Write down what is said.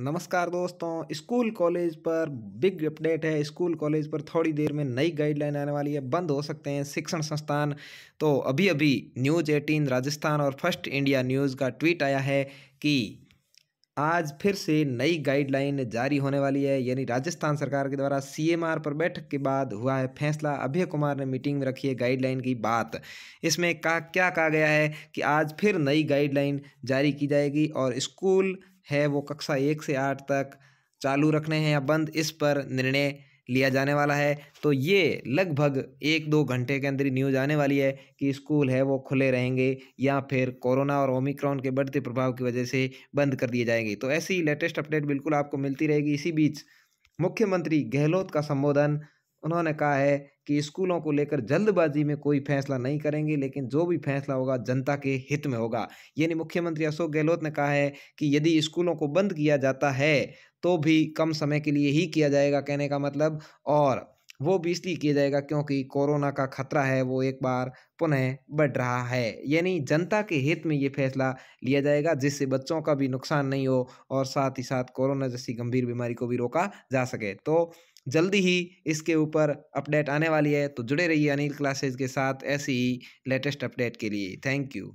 नमस्कार दोस्तों school college पर बिग अपडेट है स्कूल कॉलेज पर थोड़ी देर में नई गाइडलाइन आने वाली है बंद हो सकते हैं शिक्षण संस्थान तो अभी अभी न्यूज़ एटीन राजस्थान और फर्स्ट इंडिया न्यूज़ का ट्वीट आया है कि आज फिर से नई गाइडलाइन जारी होने वाली है यानी राजस्थान सरकार के द्वारा सीएमआर पर बैठक के बाद हुआ है फैसला अभय कुमार ने मीटिंग में रखी है गाइडलाइन की बात इसमें कहा क्या कहा गया है कि आज फिर नई गाइडलाइन जारी की जाएगी और स्कूल है वो कक्षा एक से आठ तक चालू रखने हैं या बंद इस पर निर्णय लिया जाने वाला है तो ये लगभग एक दो घंटे के अंदर ही न्यूज़ आने वाली है कि स्कूल है वो खुले रहेंगे या फिर कोरोना और ओमिक्रॉन के बढ़ते प्रभाव की वजह से बंद कर दिए जाएंगे तो ऐसी लेटेस्ट अपडेट बिल्कुल आपको मिलती रहेगी इसी बीच मुख्यमंत्री गहलोत का संबोधन उन्होंने कहा है कि स्कूलों को लेकर जल्दबाजी में कोई फैसला नहीं करेंगे लेकिन जो भी फैसला होगा जनता के हित में होगा यानी मुख्यमंत्री अशोक गहलोत ने कहा है कि यदि स्कूलों को बंद किया जाता है तो भी कम समय के लिए ही किया जाएगा कहने का मतलब और वो भी इसलिए किया जाएगा क्योंकि कोरोना का खतरा है वो एक बार पुनः बढ़ रहा है यानी जनता के हित में ये फैसला लिया जाएगा जिससे बच्चों का भी नुकसान नहीं हो और साथ ही साथ कोरोना जैसी गंभीर बीमारी को भी रोका जा सके तो जल्दी ही इसके ऊपर अपडेट आने वाली है तो जुड़े रहिए अनिल क्लासेज के साथ ऐसी ही लेटेस्ट अपडेट के लिए थैंक यू